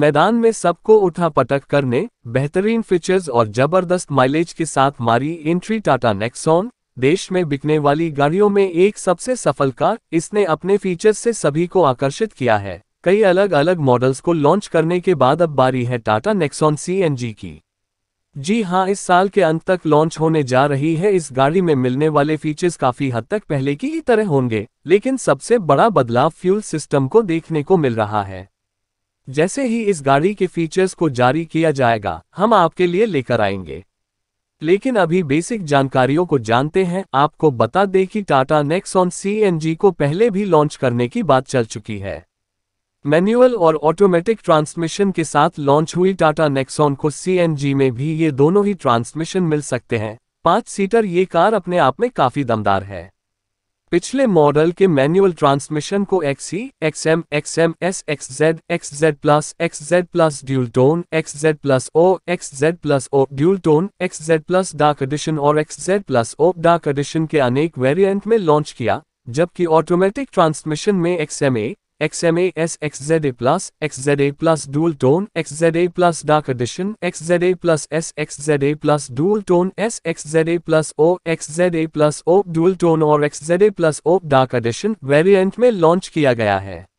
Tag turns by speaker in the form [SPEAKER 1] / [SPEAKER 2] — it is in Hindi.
[SPEAKER 1] मैदान में सबको उठा पटक करने बेहतरीन फीचर्स और जबरदस्त माइलेज के साथ मारी एंट्री टाटा नेक्सॉन देश में बिकने वाली गाड़ियों में एक सबसे सफल कार इसने अपने फीचर्स से सभी को आकर्षित किया है कई अलग अलग मॉडल्स को लॉन्च करने के बाद अब बारी है टाटा नेक्सॉन सी की जी हाँ इस साल के अंत तक लॉन्च होने जा रही है इस गाड़ी में मिलने वाले फीचर्स काफी हद तक पहले की ही तरह होंगे लेकिन सबसे बड़ा बदलाव फ्यूल सिस्टम को देखने को मिल रहा है जैसे ही इस गाड़ी के फीचर्स को जारी किया जाएगा हम आपके लिए लेकर आएंगे लेकिन अभी बेसिक जानकारियों को जानते हैं आपको बता दें कि टाटा नेक्सॉन सीएनजी को पहले भी लॉन्च करने की बात चल चुकी है मैनुअल और ऑटोमेटिक ट्रांसमिशन के साथ लॉन्च हुई टाटा नेक्सॉन को सीएनजी में भी ये दोनों ही ट्रांसमिशन मिल सकते हैं पांच सीटर ये कार अपने आप में काफ़ी दमदार है पिछले मॉडल के मैनुअल ट्रांसमिशन को S X Z X Z plus Z plus dual tone Z plus X Z plus O dual tone Z plus dark edition और Z plus O dark edition के अनेक वेरिएंट में लॉन्च किया जबकि ऑटोमेटिक ट्रांसमिशन में XMA XMA S XZA plus, XZA plus dual tone, XZA plus dark edition, XZA plus S, XZA plus dual tone S, XZA plus O, XZA plus O dual tone और XZA plus O dark edition variant में लॉन्च किया गया है